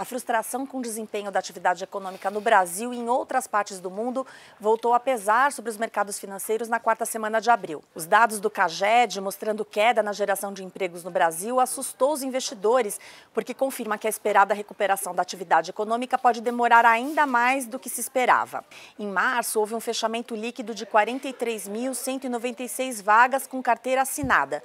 A frustração com o desempenho da atividade econômica no Brasil e em outras partes do mundo voltou a pesar sobre os mercados financeiros na quarta semana de abril. Os dados do CAGED mostrando queda na geração de empregos no Brasil assustou os investidores, porque confirma que a esperada recuperação da atividade econômica pode demorar ainda mais do que se esperava. Em março, houve um fechamento líquido de 43.196 vagas com carteira assinada.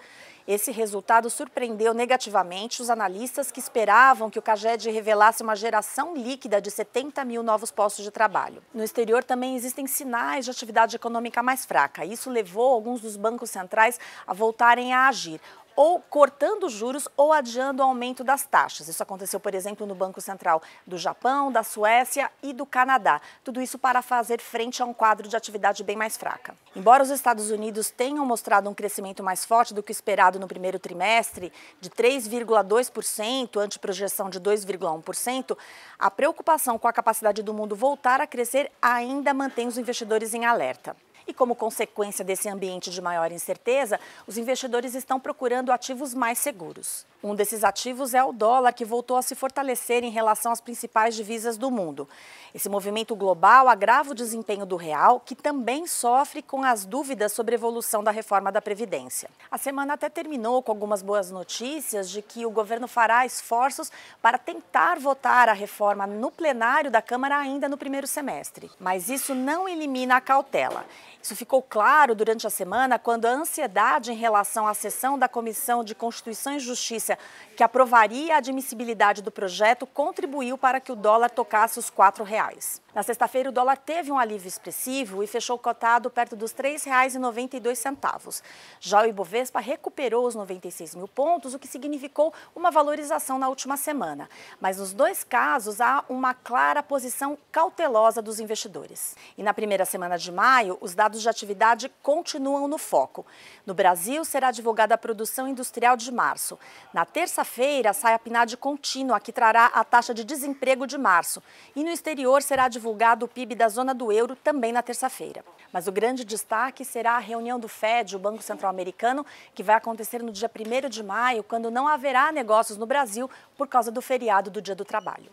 Esse resultado surpreendeu negativamente os analistas que esperavam que o CAGED revelasse uma geração líquida de 70 mil novos postos de trabalho. No exterior também existem sinais de atividade econômica mais fraca. Isso levou alguns dos bancos centrais a voltarem a agir ou cortando juros ou adiando o aumento das taxas. Isso aconteceu, por exemplo, no Banco Central do Japão, da Suécia e do Canadá. Tudo isso para fazer frente a um quadro de atividade bem mais fraca. Embora os Estados Unidos tenham mostrado um crescimento mais forte do que esperado no primeiro trimestre, de 3,2% ante projeção de 2,1%, a preocupação com a capacidade do mundo voltar a crescer ainda mantém os investidores em alerta. E como consequência desse ambiente de maior incerteza, os investidores estão procurando ativos mais seguros. Um desses ativos é o dólar, que voltou a se fortalecer em relação às principais divisas do mundo. Esse movimento global agrava o desempenho do real, que também sofre com as dúvidas sobre a evolução da reforma da Previdência. A semana até terminou com algumas boas notícias de que o governo fará esforços para tentar votar a reforma no plenário da Câmara ainda no primeiro semestre. Mas isso não elimina a cautela. Isso ficou claro durante a semana quando a ansiedade em relação à sessão da Comissão de Constituição e Justiça, que aprovaria a admissibilidade do projeto, contribuiu para que o dólar tocasse os R$ 4,00. Na sexta-feira, o dólar teve um alívio expressivo e fechou cotado perto dos R$ 3,92. Já o Ibovespa recuperou os 96 mil pontos, o que significou uma valorização na última semana. Mas nos dois casos, há uma clara posição cautelosa dos investidores. E na primeira semana de maio, os dados dados de atividade continuam no foco. No Brasil, será divulgada a produção industrial de março. Na terça-feira, sai a PNAD contínua, que trará a taxa de desemprego de março. E no exterior, será divulgado o PIB da zona do euro também na terça-feira. Mas o grande destaque será a reunião do FED, o Banco Central Americano, que vai acontecer no dia 1 de maio, quando não haverá negócios no Brasil por causa do feriado do Dia do Trabalho.